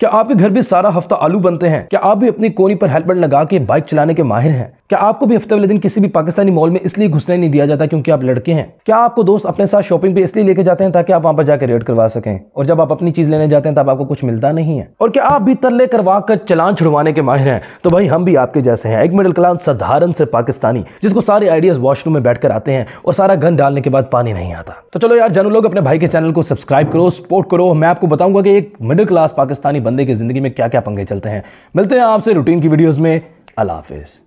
क्या आपके घर भी सारा हफ्ता आलू बनते हैं क्या आप भी अपनी कोनी पर हेलमेट लगा के बाइक चलाने के माहिर हैं क्या आपको भी हफ्ते वाले दिन किसी भी पाकिस्तानी मॉल में इसलिए घुसने नहीं दिया जाता क्योंकि आप लड़के हैं क्या आपको दोस्त अपने साथ शॉपिंग पे इसलिए लेके जाते हैं ताकि आप वहां पर जाकर रेड करवा सकें और जब आप अपनी चीज लेने जाते हैं तब आपको कुछ मिलता नहीं है और क्या आप भी तरले करवा कर चलान छुड़वाने के माहिर हैं तो भाई हम भी आपके जैसे हैं एक मिडिल क्लास साधारण से पाकिस्तानी जिसको सारे आइडियाज वॉशरूम में बैठकर आते हैं और सारा गन डालने के बाद पानी नहीं आता तो चलो यार जानू लोग अपने भाई के चैनल को सब्सक्राइब करो सपोर्ट करो मैं आपको बताऊंगा कि एक मिडिल क्लास पाकिस्तानी बंदे की जिंदगी में क्या क्या पंगे चलते हैं मिलते हैं आपसे रूटीन की वीडियोज में अल्लाह हाफिज़